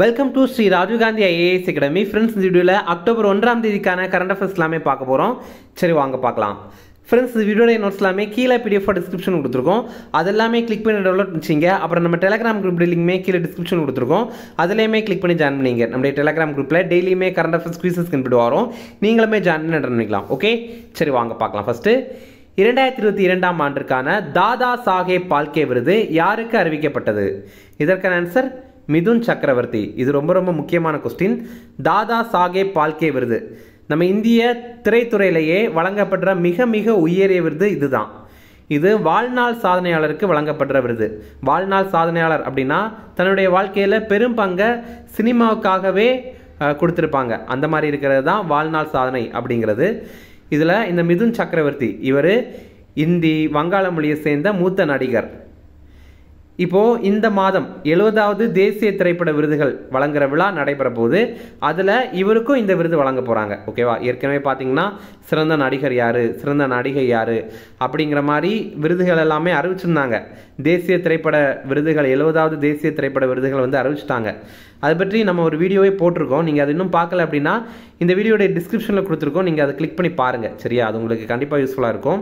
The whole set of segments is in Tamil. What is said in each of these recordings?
welcome to Sri Rajiv Gandhi IAS academy friends இந்த வீடியோவில் அக்டோபர் ஒன்றாம் தேதிக்கான கரண்ட் அஃபேர்ஸ் எல்லாமே பார்க்க போகிறோம் சரி வாங்க பார்க்கலாம் ஃப்ரெண்ட்ஸ் இந்த வீடியோட நோட்ஸ் எல்லாமே கீழே பிடிஎஃப் டிஸ்கிரிப்ஷன் கொடுத்துருக்கோம் அதெல்லாமே கிளிக் பண்ணி டவுன்லோட் பண்ணிச்சிங்க அப்புறம் நம்ம டெலகிராம் குரூப் லிங்க்மே கீழே டிஸ்கிரிப்ஷன் கொடுத்துருக்கோம் அதுலேயுமே கிளிக் பண்ணி ஜாயின் பண்ணிங்க நம்முடைய டெலகிராம் குரூப்பில் டெய்லியுமே கரண்ட் அஃபேர்ஸ் குவிசஸ் கண்டுபிட்டு வரும் நீங்களுமே ஜாயின் பண்ணி பண்ணிக்கலாம் ஓகே சரி வாங்க பார்க்கலாம் ஃபஸ்ட்டு இரண்டாயிரத்தி இருபத்தி இரண்டாம் ஆண்டிற்கான தாதா சாஹேப் பால்கே விருது யாருக்கு அறிவிக்கப்பட்டது இதற்கான ஆன்சர் மிதுன் சக்கரவர்த்தி இது ரொம்ப ரொம்ப முக்கியமான கொஸ்டின் தாதா சாகேப் பால்கே விருது நம்ம இந்திய திரைத்துறையிலேயே வழங்கப்படுற மிக மிக உயரிய விருது இதுதான் இது வாழ்நாள் சாதனையாளருக்கு வழங்கப்படுற விருது வாழ்நாள் சாதனையாளர் அப்படின்னா தன்னுடைய வாழ்க்கையில் பெரும் பங்கை சினிமாவுக்காகவே கொடுத்துருப்பாங்க அந்த மாதிரி இருக்கிறது தான் வாழ்நாள் சாதனை அப்படிங்கிறது இதில் இந்த மிதுன் சக்கரவர்த்தி இவர் இந்தி வங்காள மொழியை சேர்ந்த மூத்த நடிகர் இப்போது இந்த மாதம் எழுபதாவது தேசிய திரைப்பட விருதுகள் வழங்குற விழா நடைபெற போது அதில் இவருக்கும் இந்த விருது வழங்க போகிறாங்க ஓகேவா ஏற்கனவே பார்த்தீங்கன்னா சிறந்த நடிகர் யார் சிறந்த நடிகை யார் அப்படிங்கிற மாதிரி விருதுகள் எல்லாமே அறிவிச்சிருந்தாங்க தேசிய திரைப்பட விருதுகள் எழுபதாவது தேசிய திரைப்பட விருதுகள் வந்து அறிவிச்சிட்டாங்க அதை பற்றி நம்ம ஒரு வீடியோவே போட்டிருக்கோம் நீங்கள் அது இன்னும் பார்க்கல அப்படின்னா இந்த வீடியோடைய டிஸ்கிரிப்ஷனில் கொடுத்துருக்கோம் நீங்கள் அதை கிளிக் பண்ணி பாருங்கள் சரியா அது உங்களுக்கு கண்டிப்பாக யூஸ்ஃபுல்லாக இருக்கும்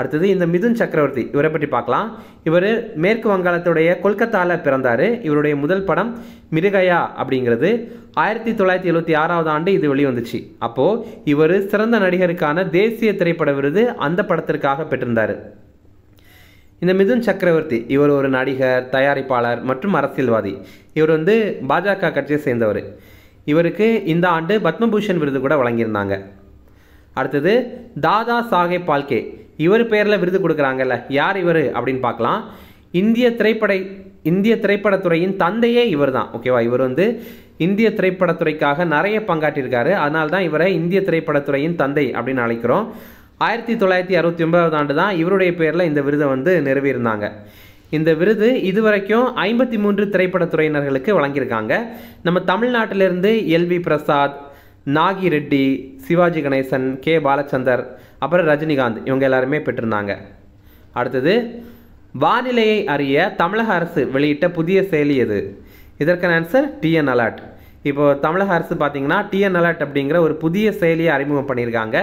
அடுத்தது இந்த மிதுன் சக்கரவர்த்தி இவரை பற்றி பார்க்கலாம் இவர் மேற்கு வங்காளத்துடைய கொல்கத்தாவில் பிறந்தார் இவருடைய முதல் படம் மிருகயா அப்படிங்கிறது ஆயிரத்தி தொள்ளாயிரத்தி எழுபத்தி ஆறாவது ஆண்டு இது வெளிவந்துச்சு அப்போது இவர் சிறந்த நடிகருக்கான தேசிய திரைப்பட விருது அந்த படத்திற்காக பெற்றிருந்தார் இந்த மிதுன் சக்கரவர்த்தி இவர் ஒரு நடிகர் தயாரிப்பாளர் மற்றும் அரசியல்வாதி இவர் வந்து பாஜக கட்சியை சேர்ந்தவர் இவருக்கு இந்த ஆண்டு பத்மபூஷன் விருது கூட வழங்கியிருந்தாங்க அடுத்தது தாதா சாகேப் பால்கே இவர் பேரில் விருது கொடுக்குறாங்கல்ல யார் இவர் அப்படின்னு பார்க்கலாம் இந்திய திரைப்பட இந்திய திரைப்படத்துறையின் தந்தையே இவர் தான் ஓகேவா இவர் வந்து இந்திய திரைப்படத்துறைக்காக நிறைய பங்காற்றிருக்காரு அதனால தான் இவரை இந்திய திரைப்படத்துறையின் தந்தை அப்படின்னு அழைக்கிறோம் ஆயிரத்தி தொள்ளாயிரத்தி அறுபத்தி ஒன்பதாவது ஆண்டு தான் இவருடைய பேரில் இந்த விருதை வந்து நிறுவியிருந்தாங்க இந்த விருது இதுவரைக்கும் ஐம்பத்தி மூன்று திரைப்படத்துறையினர்களுக்கு வழங்கியிருக்காங்க நம்ம தமிழ்நாட்டிலிருந்து எல்வி பிரசாத் நாகி ரெட்டி சிவாஜி கணேசன் கே பாலச்சந்தர் அப்புறம் ரஜினிகாந்த் இவங்க எல்லாருமே பெற்றிருந்தாங்க அடுத்தது வானிலையை அறிய தமிழக அரசு வெளியிட்ட புதிய செயலி எது இதற்கான ஆன்சர் டிஎன் அலர்ட் இப்போ தமிழக அரசு பார்த்தீங்கன்னா டிஎன் அலர்ட் அப்படிங்கிற ஒரு புதிய செயலியை அறிமுகம் பண்ணியிருக்காங்க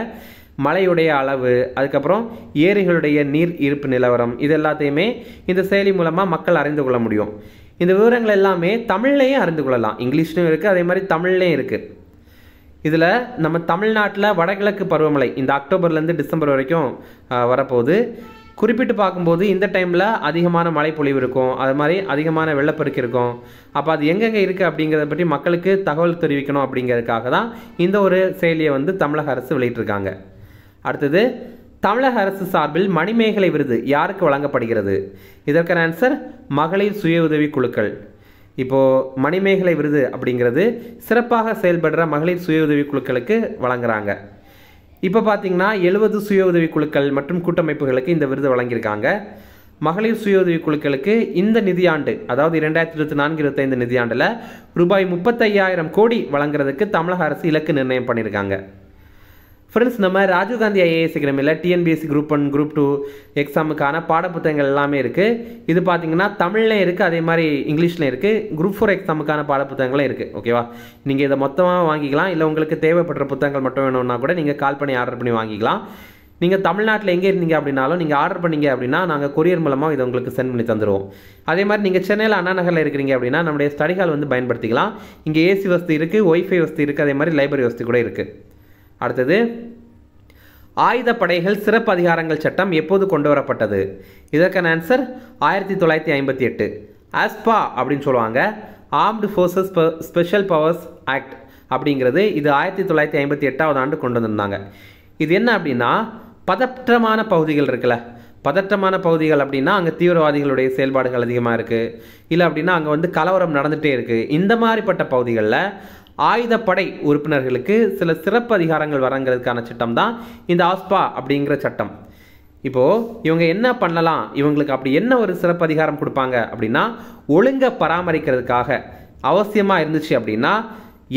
மழையுடைய அளவு அதுக்கப்புறம் ஏரிகளுடைய நீர் இருப்பு நிலவரம் இது எல்லாத்தையுமே இந்த செயலி மூலமாக மக்கள் அறிந்து கொள்ள முடியும் இந்த விவரங்கள் எல்லாமே தமிழ்லேயே அறிந்து கொள்ளலாம் இங்கிலீஷ்லையும் இருக்குது அதே மாதிரி தமிழ்லேயும் இருக்குது இதில் நம்ம தமிழ்நாட்டில் வடகிழக்கு பருவமழை இந்த அக்டோபர்லேருந்து டிசம்பர் வரைக்கும் வரப்போகுது குறிப்பிட்டு பார்க்கும்போது இந்த டைமில் அதிகமான மழைப்பொழிவு இருக்கும் அது மாதிரி அதிகமான வெள்ளப்பெருக்கு இருக்கும் அப்போ அது எங்கெங்கே இருக்குது அப்படிங்கிறத பற்றி மக்களுக்கு தகவல் தெரிவிக்கணும் அப்படிங்கிறதுக்காக தான் இந்த ஒரு செயலியை வந்து தமிழக அரசு வெளியிட்டிருக்காங்க அடுத்தது தமிழக அரசு சார்பில் மணிமேகலை விருது யாருக்கு வழங்கப்படுகிறது இதற்கான ஆன்சர் மகளிர் சுய உதவி குழுக்கள் இப்போது மணிமேகலை விருது அப்படிங்கிறது சிறப்பாக செயல்படுற மகளிர் சுய உதவி குழுக்களுக்கு வழங்குறாங்க இப்போ பார்த்தீங்கன்னா எழுபது சுய உதவி குழுக்கள் மற்றும் கூட்டமைப்புகளுக்கு இந்த விருது வழங்கியிருக்காங்க மகளிர் சுய உதவி குழுக்களுக்கு இந்த நிதியாண்டு அதாவது இரண்டாயிரத்தி இருபத்தி நான்கு இருபத்தைந்து நிதியாண்டில் ரூபாய் முப்பத்தையாயிரம் கோடி வழங்குறதுக்கு தமிழக அரசு இலக்கு நிர்ணயம் பண்ணியிருக்காங்க ஃப்ரெண்ட்ஸ் நம்ம ராஜீவ்காந்தி ஐஏஎஸ் எக்ஸாமில் TNPSC group one group two எக்ஸாமுக்கான பாடப்புத்தகங்கள் எல்லாமே இருக்குது இது பார்த்தீங்கன்னா தமிழ்லையும் இருக்குது அதே மாதிரி இங்கிலீஷ்லையும் இருக்குது குரூப் ஃபோர் எக்ஸாமுக்கான பாடப்புத்தகங்களும் இருக்குது ஓகேவா நீங்கள் இதை மொத்தமாக வாங்கிக்கலாம் இல்லை உங்களுக்கு தேவைப்படுற புத்தகங்கள் மட்டும் வேணும்னா கூட நீங்கள் கால் பண்ணி ஆர்டர் பண்ணி வாங்கிக்கலாம் நீங்கள் தமிழ்நாட்டில் எங்கே இருந்தீங்க அப்படின்னாலும் நீங்கள் ஆர்டர் பண்ணீங்க அப்படின்னா நாங்கள் கொரியர் மூலமாக இதை உங்களுக்கு சென்ட் பண்ணி தந்துடுவோம் அதே மாதிரி நீங்கள் சென்னையில் அண்ணா நகரில் இருக்கிறீங்க அப்படின்னா நம்முடைய ஸ்டடி ஹால் வந்து பயன்படுத்திக்கலாம் இங்கே ஏசி வசதி இருக்குது ஒய்ஃபை வசதி இருக்குது அதே மாதிரி லைப்ரரி வசதி கூட இருக்குது அடுத்தது ஆயுதப்படைகள் சிறப்பு அதிகாரங்கள் சட்டம் எப்போது கொண்டு வரப்பட்டது இதற்கான ஆன்சர் ஆயிரத்தி தொள்ளாயிரத்தி ஐம்பத்தி எட்டு ஆஸ்பா அப்படின்னு சொல்லுவாங்க armed forces special powers act அப்படிங்கிறது இது ஆயிரத்தி தொள்ளாயிரத்தி ஐம்பத்தி எட்டாவது ஆண்டு கொண்டு வந்திருந்தாங்க இது என்ன அப்படின்னா பதற்றமான பகுதிகள் இருக்குல்ல பதற்றமான பகுதிகள் அப்படின்னா அங்கே தீவிரவாதிகளுடைய செயல்பாடுகள் அதிகமாக இருக்குது இல்லை அப்படின்னா அங்கே வந்து கலவரம் நடந்துகிட்டே இருக்குது இந்த மாதிரிப்பட்ட பகுதிகளில் ஆயுதப்படை உறுப்பினர்களுக்கு சில சிறப்பு அதிகாரங்கள் வரங்கிறதுக்கான சட்டம் தான் இந்த ஆஸ்பா அப்படிங்கிற சட்டம் இப்போது இவங்க என்ன பண்ணலாம் இவங்களுக்கு அப்படி என்ன ஒரு சிறப்பு அதிகாரம் கொடுப்பாங்க அப்படின்னா ஒழுங்கை பராமரிக்கிறதுக்காக அவசியமாக இருந்துச்சு அப்படின்னா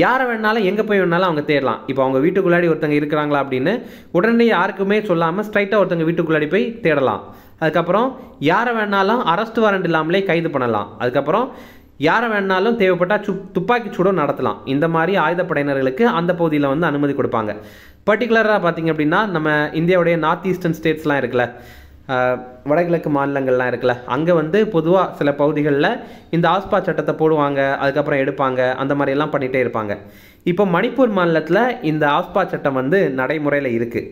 யாரை வேணாலும் எங்கே போய் வேணாலும் அவங்க தேடலாம் இப்போ அவங்க வீட்டுக்குள்ளாடி ஒருத்தங்க இருக்கிறாங்களா அப்படின்னு உடனே யாருக்குமே சொல்லாமல் ஸ்ட்ரைட்டாக ஒருத்தங்க வீட்டுக்குள்ளாடி போய் தேடலாம் அதுக்கப்புறம் யாரை வேணாலும் அரெஸ்ட் வாரண்ட் இல்லாமலே கைது பண்ணலாம் அதுக்கப்புறம் யாரை வேணாலும் தேவைப்பட்டால் சு துப்பாக்கி சூடும் நடத்தலாம் இந்த மாதிரி ஆயுதப்படையினர்களுக்கு அந்த பகுதியில் வந்து அனுமதி கொடுப்பாங்க பர்டிகுலராக பார்த்திங்க அப்படின்னா நம்ம இந்தியாவுடைய நார்த் ஈஸ்டர்ன் ஸ்டேட்ஸ்லாம் இருக்குல்ல வடகிழக்கு மாநிலங்கள்லாம் இருக்குல்ல அங்கே வந்து பொதுவாக சில பகுதிகளில் இந்த ஆஸ்பா சட்டத்தை போடுவாங்க அதுக்கப்புறம் எடுப்பாங்க அந்த மாதிரியெல்லாம் பண்ணிகிட்டே இருப்பாங்க இப்போ மணிப்பூர் மாநிலத்தில் இந்த ஆஸ்பா சட்டம் வந்து நடைமுறையில் இருக்குது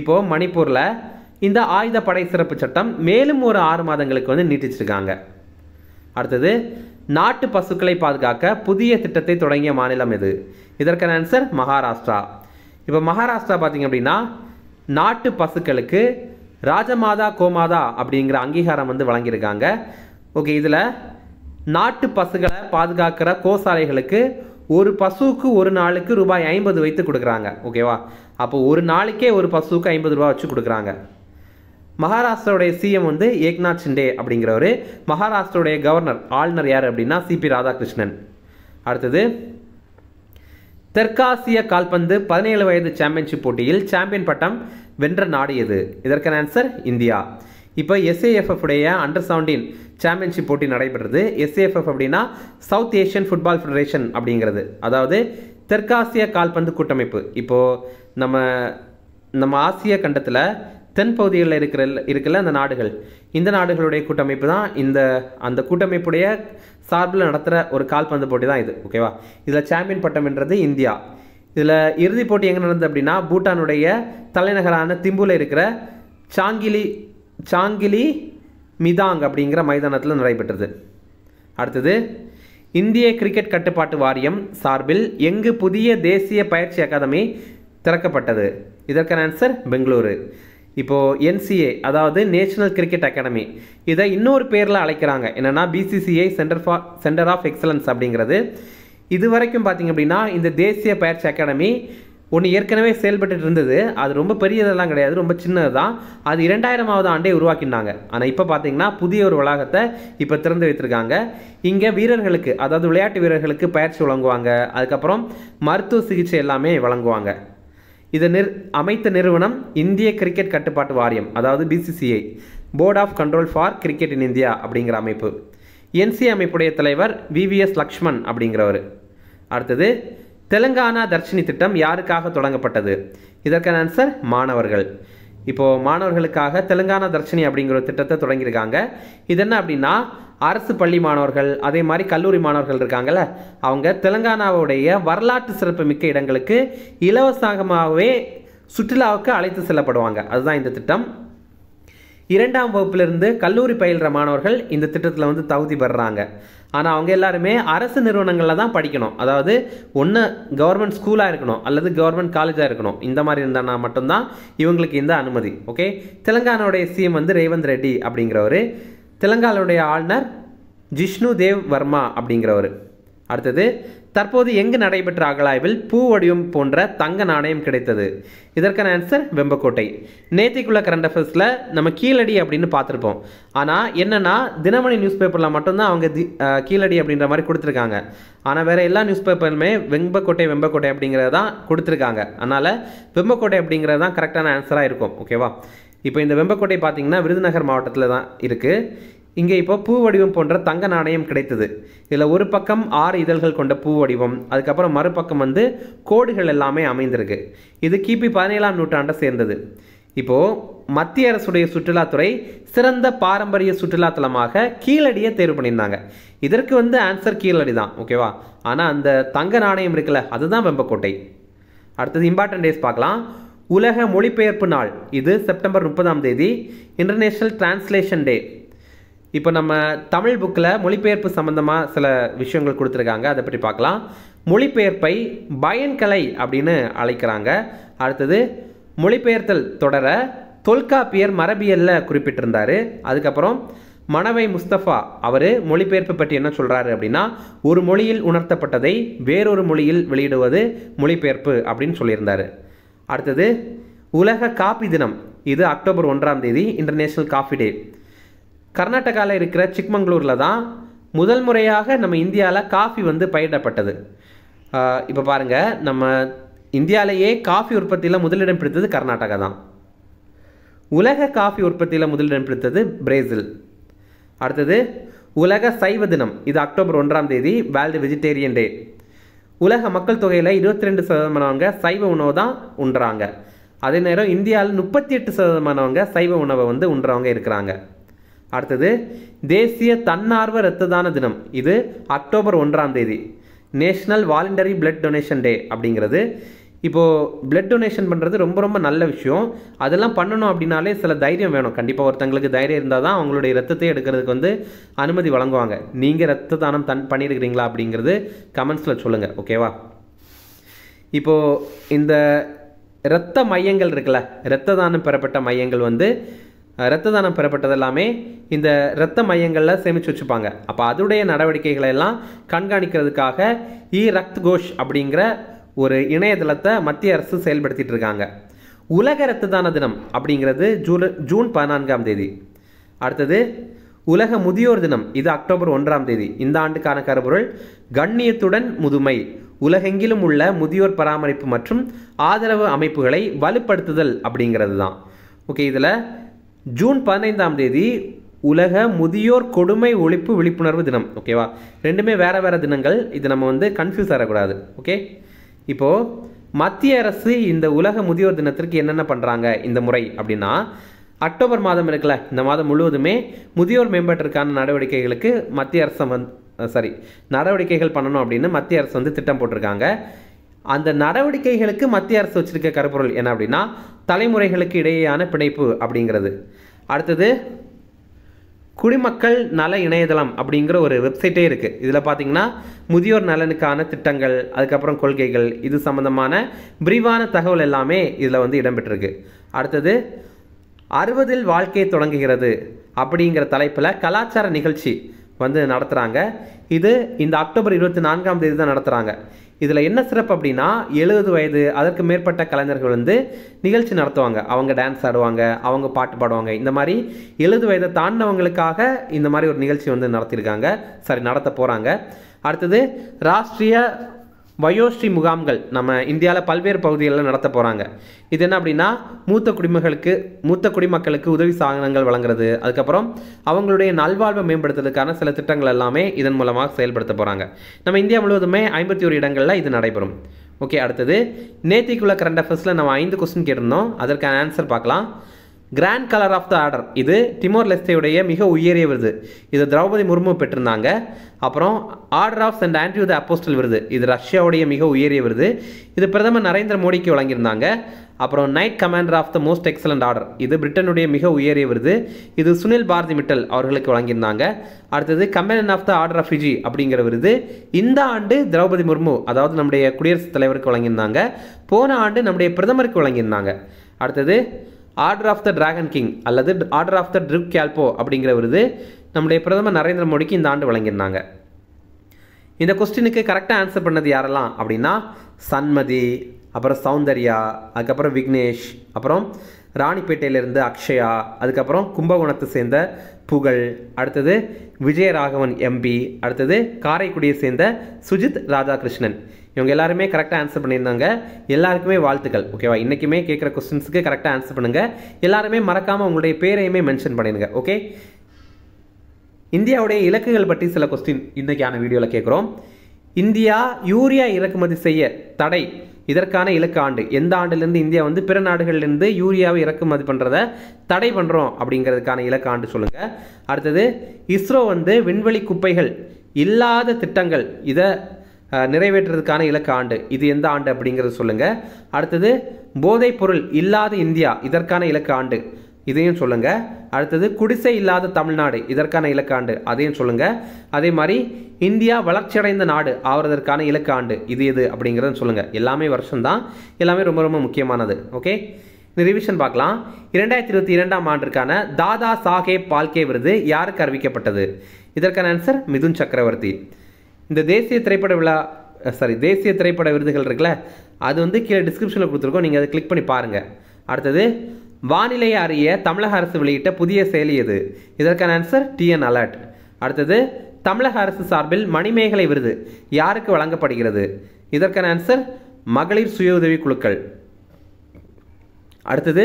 இப்போது மணிப்பூரில் இந்த ஆயுத படை சிறப்பு சட்டம் மேலும் ஒரு ஆறு மாதங்களுக்கு வந்து நீட்டிச்சிருக்காங்க அடுத்தது நாட்டு பசுக்களை பாதுகாக்க புதிய திட்டத்தை தொடங்கிய மாநிலம் எது இதற்கான ஆன்சர் மகாராஷ்டிரா இப்போ மகாராஷ்டிரா பார்த்தீங்க அப்படின்னா நாட்டு பசுக்களுக்கு ராஜமாதா கோமாதா அப்படிங்கிற அங்கீகாரம் வந்து வழங்கியிருக்காங்க ஓகே இதில் நாட்டு பசுகளை பாதுகாக்கிற கோசாலைகளுக்கு ஒரு பசுவுக்கு ஒரு நாளுக்கு ரூபாய் ஐம்பது வைத்து கொடுக்குறாங்க ஓகேவா அப்போ ஒரு நாளைக்கே ஒரு பசுவுக்கு ஐம்பது ரூபா வச்சு கொடுக்குறாங்க மகாராஷ்டிராவுடைய சிஎம் வந்து ஏக்நாத் ஷிண்டே அப்படிங்கிறவர் மகாராஷ்டிராவுடைய கவர்னர் ஆளுநர் யார் அப்படின்னா சிபி ராதாகிருஷ்ணன் அடுத்தது தெற்காசிய கால்பந்து பதினேழு வயது சாம்பியன்ஷிப் போட்டியில் சாம்பியன் பட்டம் வென்ற நாடு எது இதற்கான ஆன்சர் இந்தியா இப்போ எஸ்ஏஎஃப்எஃப் உடைய அண்டர் செவன்டீன் சாம்பியன்ஷிப் போட்டி நடைபெறுது எஸ்ஏஎஃப்எஃப் அப்படின்னா சவுத் ஏஷியன் ஃபுட்பால் ஃபெடரேஷன் அப்படிங்கிறது அதாவது தெற்காசிய கால்பந்து கூட்டமைப்பு இப்போது நம்ம நம்ம ஆசிய கண்டத்தில் தென்பகுதிகளில் இருக்கிற இருக்கல அந்த நாடுகள் இந்த நாடுகளுடைய கூட்டமைப்பு தான் இந்த அந்த கூட்டமைப்புடைய சார்பில் நடத்துகிற ஒரு கால்பந்து போட்டி தான் இது ஓகேவா இதில் சாம்பியன் பட்டம்ன்றது இந்தியா இதில் இறுதிப் போட்டி எங்கே நடந்தது அப்படின்னா பூட்டானுடைய தலைநகரான திம்புவில் இருக்கிற சாங்கிலி சாங்கிலி மிதாங் அப்படிங்கிற மைதானத்தில் நடைபெற்றது அடுத்தது இந்திய கிரிக்கெட் கட்டுப்பாட்டு வாரியம் சார்பில் எங்கு புதிய தேசிய பயிற்சி அகாதமி திறக்கப்பட்டது இதற்கான ஆன்சர் பெங்களூரு இப்போது என்சிஏ அதாவது நேஷனல் கிரிக்கெட் அகாடமி இதை இன்னொரு பேரில் அழைக்கிறாங்க என்னென்னா BCCI centre for centre of excellence அப்படிங்கிறது இது வரைக்கும் பார்த்திங்க அப்படின்னா இந்த தேசிய பயிற்சி அகாடமி ஒன்று ஏற்கனவே செயல்பட்டு இருந்தது அது ரொம்ப பெரியதெல்லாம் கிடையாது ரொம்ப சின்னது தான் அது இரண்டாயிரமாவது ஆண்டே உருவாக்கினாங்க ஆனால் இப்போ பார்த்தீங்கன்னா புதிய ஒரு வளாகத்தை இப்போ திறந்து வைத்திருக்காங்க இங்கே வீரர்களுக்கு அதாவது விளையாட்டு வீரர்களுக்கு பயிற்சி வழங்குவாங்க அதுக்கப்புறம் மருத்துவ சிகிச்சை எல்லாமே வழங்குவாங்க இதை நிர் அமைத்த நிறுவனம் இந்திய கிரிக்கெட் கட்டுப்பாட்டு வாரியம் அதாவது BCCI board of control for cricket in India அப்படிங்கிற அமைப்பு என்சி அமைப்புடைய தலைவர் விவிஎஸ் லக்ஷ்மண் அப்படிங்கிறவர் அடுத்தது தெலுங்கானா தர்ஷினி திட்டம் யாருக்காக தொடங்கப்பட்டது இதற்கான ஆன்சர் மாணவர்கள் இப்போது மாணவர்களுக்காக தெலுங்கானா தர்ஷினி அப்படிங்கிற திட்டத்தை தொடங்கியிருக்காங்க இது என்ன அப்படின்னா அரசு பள்ளி மாணவர்கள் அதே மாதிரி கல்லூரி மாணவர்கள் இருக்காங்கல்ல அவங்க தெலங்கானாவுடைய வரலாற்று சிறப்பு மிக்க இடங்களுக்கு இலவசமாகவே சுற்றுலாவுக்கு அழைத்து செல்லப்படுவாங்க அதுதான் இந்த திட்டம் இரண்டாம் வகுப்பிலிருந்து கல்லூரி பயில்கிற மாணவர்கள் இந்த திட்டத்தில் வந்து தகுதி பெறுறாங்க ஆனால் அவங்க எல்லாருமே அரசு நிறுவனங்களில் தான் படிக்கணும் அதாவது ஒன்று கவர்மெண்ட் ஸ்கூலாக இருக்கணும் அல்லது கவர்மெண்ட் காலேஜாக இருக்கணும் இந்த மாதிரி இருந்தானா மட்டும்தான் இவங்களுக்கு இந்த அனுமதி ஓகே தெலங்கானாவுடைய சிஎம் வந்து ரேவந்த் ரெட்டி அப்படிங்கிறவர் தெலங்கானாவுடைய ஆளுநர் ஜிஷ்ணு தேவ் வர்மா அப்படிங்கிறவர் அடுத்தது தற்போது எங்கு நடைபெற்ற அகலாய்வில் பூ வடிவம் போன்ற தங்க நாணயம் கிடைத்தது இதற்கான ஆன்சர் வெம்பக்கோட்டை நேத்திக்குள்ள கரண்ட் அஃபேர்ஸில் நம்ம கீழடி அப்படின்னு பார்த்துருப்போம் ஆனால் என்னென்னா தினமணி நியூஸ் பேப்பரில் மட்டும்தான் அவங்க தி கீழடி அப்படின்ற மாதிரி கொடுத்துருக்காங்க ஆனால் வேறு எல்லா நியூஸ் பேப்பருமே வெம்பக்கோட்டை வெம்பக்கோட்டை அப்படிங்கிறது தான் கொடுத்துருக்காங்க அதனால் வெம்பக்கோட்டை அப்படிங்கிறது தான் கரெக்டான ஆன்சராக இருக்கும் ஓகேவா இப்போ இந்த வெம்பக்கோட்டை பார்த்திங்கன்னா விருதுநகர் மாவட்டத்தில் தான் இருக்குது இங்கே இப்போ பூ வடிவம் போன்ற தங்க நாணயம் கிடைத்தது இதில் ஒரு பக்கம் ஆறு இதழ்கள் கொண்ட பூ வடிவம் அதுக்கப்புறம் மறுபக்கம் வந்து கோடுகள் எல்லாமே அமைந்திருக்கு இது கிபி பதினேழாம் நூற்றாண்டை சேர்ந்தது இப்போது மத்திய அரசுடைய சுற்றுலாத்துறை சிறந்த பாரம்பரிய சுற்றுலாத்தலமாக கீழடியை தேர்வு பண்ணியிருந்தாங்க இதற்கு வந்து ஆன்சர் கீழடி தான் ஓகேவா ஆனால் அந்த தங்க நாணயம் இருக்குல்ல அதுதான் வெம்பக்கோட்டை அடுத்தது இம்பார்ட்டன்ட் டேஸ் பார்க்கலாம் உலக மொழிபெயர்ப்பு நாள் இது செப்டம்பர் முப்பதாம் தேதி இன்டர்நேஷ்னல் டிரான்ஸ்லேஷன் டே இப்போ நம்ம தமிழ் புக்கில் மொழிபெயர்ப்பு சம்மந்தமாக சில விஷயங்கள் கொடுத்துருக்காங்க அதை பற்றி பார்க்கலாம் மொழிபெயர்ப்பை பயன்கலை அப்படின்னு அழைக்கிறாங்க அடுத்தது மொழிபெயர்த்தல் தொடர தொல்காப்பியர் மரபியலில் குறிப்பிட்டிருந்தார் அதுக்கப்புறம் மணவை முஸ்தபா அவர் மொழிபெயர்ப்பு பற்றி என்ன சொல்கிறாரு அப்படின்னா ஒரு மொழியில் உணர்த்தப்பட்டதை வேறொரு மொழியில் வெளியிடுவது மொழிபெயர்ப்பு அப்படின்னு சொல்லியிருந்தார் அடுத்தது உலக காபி தினம் இது அக்டோபர் ஒன்றாம் தேதி இன்டர்நேஷ்னல் காஃபி டே கர்நாடகாவில் இருக்கிற சிக்மங்களூரில் தான் முதல் முறையாக நம்ம இந்தியாவில் காஃபி வந்து பயிரிடப்பட்டது இப்போ பாருங்கள் நம்ம இந்தியாவிலேயே காஃபி உற்பத்தியில் முதலிடம் பிடித்தது கர்நாடகா தான் உலக காஃபி உற்பத்தியில் முதலிடம் பிடித்தது பிரேசில் அடுத்தது உலக சைவ தினம் இது அக்டோபர் ஒன்றாம் தேதி வேர்ல்டு வெஜிடேரியன் டே உலக மக்கள் தொகையில் இருபத்தி ரெண்டு சதவீதமானவங்க சைவ உணவு தான் உண்றாங்க அதே நேரம் இந்தியாவில் முப்பத்தி எட்டு சதவீதமானவங்க சைவ உணவை வந்து உண்றவங்க இருக்கிறாங்க அடுத்தது தேசிய தன்னார்வ இரத்த தான தினம் இது அக்டோபர் ஒன்றாம் தேதி national voluntary blood donation day அப்படிங்கிறது இப்போது பிளட் டொனேஷன் பண்ணுறது ரொம்ப ரொம்ப நல்ல விஷயம் அதெல்லாம் பண்ணணும் அப்படின்னாலே சில தைரியம் வேணும் கண்டிப்பாக ஒருத்தங்களுக்கு தைரியம் இருந்தால் தான் அவங்களுடைய ரத்தத்தை எடுக்கிறதுக்கு வந்து அனுமதி வழங்குவாங்க நீங்கள் ரத்த தானம் தன் பண்ணியிருக்கிறீங்களா அப்படிங்கிறது கமெண்ட்ஸில் சொல்லுங்கள் ஓகேவா இப்போது இந்த இரத்த மையங்கள் இருக்குல்ல இரத்த தானம் பெறப்பட்ட மையங்கள் வந்து இரத்த தானம் பெறப்பட்டது எல்லாமே இந்த இரத்த மையங்களில் சேமித்து வச்சுப்பாங்க அப்போ அதோடைய நடவடிக்கைகளை எல்லாம் கண்காணிக்கிறதுக்காக இ ரத் கோஷ் அப்படிங்கிற ஒரு இணையதளத்தை மத்திய அரசு செயல்படுத்திட்டு இருக்காங்க உலக ரத்த தான தினம் அப்படிங்கிறது ஜூலை ஜூன் பதினான்காம் தேதி அடுத்தது உலக முதியோர் தினம் இது அக்டோபர் ஒன்றாம் தேதி இந்த ஆண்டுக்கான கருபொருள் கண்ணியத்துடன் முதுமை உலகெங்கிலும் உள்ள முதியோர் பராமரிப்பு மற்றும் ஆதரவு அமைப்புகளை வலுப்படுத்துதல் அப்படிங்கிறது தான் ஓகே இதில் ஜூன் பதினைந்தாம் தேதி உலக முதியோர் கொடுமை ஒழிப்பு விழிப்புணர்வு தினம் ஓகேவா ரெண்டுமே வேறு வேறு தினங்கள் இது நம்ம வந்து கன்ஃபியூஸ் ஆகக்கூடாது ஓகே இப்போது மத்திய அரசு இந்த உலக முதியோர் தினத்திற்கு என்னென்ன பண்ணுறாங்க இந்த முறை அப்படின்னா அக்டோபர் மாதம் இருக்குல்ல இந்த மாதம் முழுவதுமே முதியோர் மேம்பாட்டிற்கான நடவடிக்கைகளுக்கு மத்திய அரசு வந்து சாரி நடவடிக்கைகள் பண்ணணும் அப்படின்னு மத்திய அரசு வந்து திட்டம் போட்டிருக்காங்க அந்த நடவடிக்கைகளுக்கு மத்திய அரசு வச்சுருக்க கருப்பொருள் என்ன அப்படின்னா தலைமுறைகளுக்கு இடையேயான பிணைப்பு அப்படிங்கிறது அடுத்தது குடிமக்கள் நல இணையதளம் அப்படிங்கிற ஒரு வெப்சைட்டே இருக்குது இதில் பார்த்தீங்கன்னா முதியோர் நலனுக்கான திட்டங்கள் அதுக்கப்புறம் கொள்கைகள் இது சம்மந்தமான விரிவான தகவல் எல்லாமே இதில் வந்து இடம்பெற்றிருக்கு அடுத்தது அறுபதில் வாழ்க்கை தொடங்குகிறது அப்படிங்கிற தலைப்பில் கலாச்சார நிகழ்ச்சி வந்து நடத்துகிறாங்க இது இந்த அக்டோபர் இருபத்தி நான்காம் தேதி தான் நடத்துகிறாங்க இதில் என்ன சிறப்பு அப்படின்னா எழுபது வயது அதற்கு மேற்பட்ட கலைஞர்கள் வந்து நிகழ்ச்சி நடத்துவாங்க அவங்க டான்ஸ் ஆடுவாங்க அவங்க பாட்டு பாடுவாங்க இந்த மாதிரி எழுபது வயதை தாண்டவங்களுக்காக இந்த மாதிரி ஒரு நிகழ்ச்சி வந்து நடத்தியிருக்காங்க சாரி நடத்த போகிறாங்க அடுத்தது ராஷ்ட்ரிய வயோஸ்ரீ முகாம்கள் நம்ம இந்தியாவில் பல்வேறு பகுதிகளில் நடத்த போகிறாங்க இது என்ன அப்படின்னா மூத்த குடிமகளுக்கு மூத்த குடிமக்களுக்கு உதவி சாதனங்கள் வழங்குறது அதுக்கப்புறம் அவங்களுடைய நல்வாழ்வை மேம்படுத்துறதுக்கான சில திட்டங்கள் எல்லாமே இதன் மூலமாக செயல்படுத்த போகிறாங்க நம்ம இந்தியா முழுவதுமே ஐம்பத்தி ஒரு இடங்களில் இது நடைபெறும் ஓகே அடுத்தது நேத்திக்குள்ள கரண்ட் அஃபேர்ஸில் நம்ம ஐந்து கொஸ்டின் கேட்டிருந்தோம் அதற்கான ஆன்சர் பார்க்கலாம் grand colour of the order இது டிமோர் லெஸ்டேயுடைய மிக உயரிய விருது இது திரௌபதி முர்மு பெற்றிருந்தாங்க அப்புறம் order of saint Andrew the apostle விருது இது ரஷ்யாவுடைய மிக உயரிய விருது இது பிரதமர் நரேந்திர மோடிக்கு வழங்கியிருந்தாங்க அப்புறம் knight commander of the most excellent order இது பிரிட்டனுடைய மிக உயரிய விருது இது சுனில் பாரதி மிட்டல் அவர்களுக்கு வழங்கியிருந்தாங்க அடுத்தது companion of the order of Fiji அப்படிங்கிற விருது இந்த ஆண்டு திரௌபதி முர்மு அதாவது நம்முடைய குடியரசுத் தலைவருக்கு வழங்கியிருந்தாங்க போன ஆண்டு நம்முடைய பிரதமருக்கு வழங்கியிருந்தாங்க அடுத்தது order of the dragon king அல்லது order of the Druk Gyalpo அப்படிங்கிற விருது நம்முடைய பிரதமர் நரேந்திர மோடிக்கு இந்த ஆண்டு வழங்கியிருந்தாங்க இந்த கொஸ்டினுக்கு கரெக்டாக ஆன்சர் பண்ணது யாரெல்லாம் அப்படின்னா சன்மதி அப்புறம் சௌந்தர்யா அதுக்கப்புறம் விக்னேஷ் அப்புறம் ராணிப்பேட்டையிலேருந்து அக்ஷயா அதுக்கப்புறம் கும்பகோணத்தை சேர்ந்த புகழ் அடுத்தது விஜயராகவன் எம்பி அடுத்தது காரைக்குடியை சேர்ந்த சுஜித் ராதாகிருஷ்ணன் இவங்க எல்லாருமே கரெக்டாக ஆன்சர் பண்ணியிருந்தாங்க எல்லாருக்குமே வாழ்த்துக்கள் ஓகேவா இன்றைக்குமே கேட்குற கொஸ்டின்ஸுக்கு கரெக்டாக ஆன்சர் பண்ணுங்கள் எல்லாருமே மறக்காமல் உங்களுடைய பேரையுமே மென்ஷன் பண்ணிடுங்க ஓகே இந்தியாவுடைய இலக்குகள் பற்றி சில கொஸ்டின் இன்றைக்கான வீடியோவில் கேட்குறோம் இந்தியா யூரியா இறக்குமதி செய்ய தடை இதற்கான இலக்கு ஆண்டு எந்த ஆண்டுலேருந்து இந்தியா வந்து பிற நாடுகள்லேருந்து யூரியாவை இறக்குமதி பண்ணுறத தடை பண்ணுறோம் அப்படிங்கிறதுக்கான இலக்கு ஆண்டு சொல்லுங்கள் அடுத்தது இஸ்ரோ வந்து விண்வெளி குப்பைகள் இல்லாத திட்டங்கள் இதை நிறைவேற்றுறதுக்கான இலக்கு ஆண்டு இது எந்த ஆண்டு அப்படிங்கிறது சொல்லுங்கள் அடுத்தது போதைப் பொருள் இல்லாத இந்தியா இதற்கான இலக்கு ஆண்டு இதையும் சொல்லுங்கள் அடுத்தது குடிசை இல்லாத தமிழ்நாடு இதற்கான இலக்காண்டு அதையும் சொல்லுங்கள் அதே மாதிரி இந்தியா வளர்ச்சியடைந்த நாடு ஆவறதற்கான இலக்காண்டு இது எது அப்படிங்கிறத சொல்லுங்கள் எல்லாமே வருஷம்தான் எல்லாமே ரொம்ப ரொம்ப முக்கியமானது ஓகே இந்த ரிவிஷன் பார்க்கலாம் இரண்டாயிரத்தி இருபத்தி இரண்டாம் ஆண்டிற்கான தாதா சாஹேப் பால்கே விருது யாருக்கு அறிவிக்கப்பட்டது இதற்கான ஆன்சர் மிதுன் சக்கரவர்த்தி இந்த தேசிய திரைப்பட விழா சாரி தேசிய திரைப்பட விருதுகள் இருக்குல்ல அது வந்து கீழே டிஸ்கிரிப்ஷனில் கொடுத்துருக்கோம் நீங்கள் அதை கிளிக் பண்ணி பாருங்கள் அடுத்தது வானிலை அறிய தமிழக அரசு வெளியிட்ட புதிய செயலி எது இதற்கான ஆன்சர் டிஎன் அலர்ட் அடுத்தது தமிழக அரசு சார்பில் மணிமேகலை விருது யாருக்கு வழங்கப்படுகிறது இதற்கான ஆன்சர் மகளிர் சுய உதவி குழுக்கள் அடுத்தது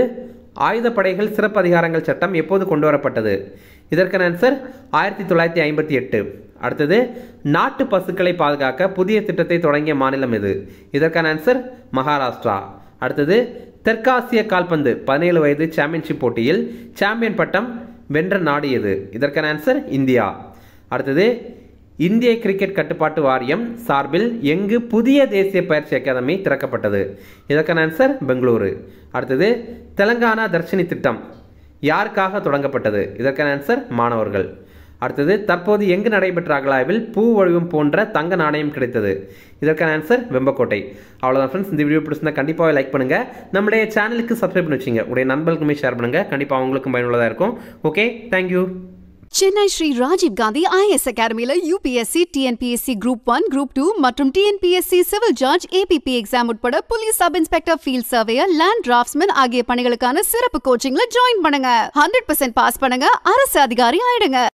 ஆயுதப்படைகள் சிறப்பு அதிகாரங்கள் சட்டம் எப்போது கொண்டு வரப்பட்டது இதற்கான ஆன்சர் ஆயிரத்தி தொள்ளாயிரத்தி ஐம்பத்தி எட்டு அடுத்தது நாட்டு பசுக்களை பாதுகாக்க புதிய திட்டத்தை தொடங்கிய மாநிலம் எது இதற்கான ஆன்சர் மகாராஷ்டிரா அடுத்தது தெற்காசிய கால்பந்து பதினேழு வயது சாம்பியன்ஷிப் போட்டியில் சாம்பியன் பட்டம் வென்ற நாடு எது இதற்கான ஆன்சர் இந்தியா அடுத்தது இந்திய கிரிக்கெட் கட்டுப்பாட்டு வாரியம் சார்பில் எங்கு புதிய தேசிய பயிற்சி அகாதமி திறக்கப்பட்டது இதற்கான ஆன்சர் பெங்களூரு அடுத்தது தெலங்கானா தர்ஷினி திட்டம் யாருக்காக தொடங்கப்பட்டது இதற்கான ஆன்சர் மாணவர்கள் அடுத்தது தற்போது எங்கு நடைபெற்ற அகலாய்வில் பூ வடிவம் போன்ற தங்க நாணயம் கிடைத்தது இதற்கான ஆன்சர் வெம்பக்கோட்டை அவ்வளோதான் ஃப்ரெண்ட்ஸ் இந்த வீடியோ பிடிச்சிருந்தா கண்டிப்பாக லைக் பண்ணுங்கள் நம்முடைய சேனலுக்கு சப்ஸ்கிரைப் பண்ணி வச்சுங்க உடைய நண்பர்களுக்குமே ஷேர் பண்ணுங்கள் கண்டிப்பாக அவங்களுக்கும் பயனுள்ளதாக இருக்கும் okay thank you Chennai Shri Rajiv Gandhi IAS அகாடமியில் UPSC TNPSC group one group two மற்றும் TNPSC civil judge APP exam உட்பட police sub inspector field surveyor land draftsman ஆகிய பணிகளுக்கான சிறப்பு கோச்சிங்ல ஜாயின் பண்ணுங்க ஹண்ட்ரட் பர்சன்ட் பாஸ் பண்ணுங்க அரசு அதிகாரி ஆயிடுங்க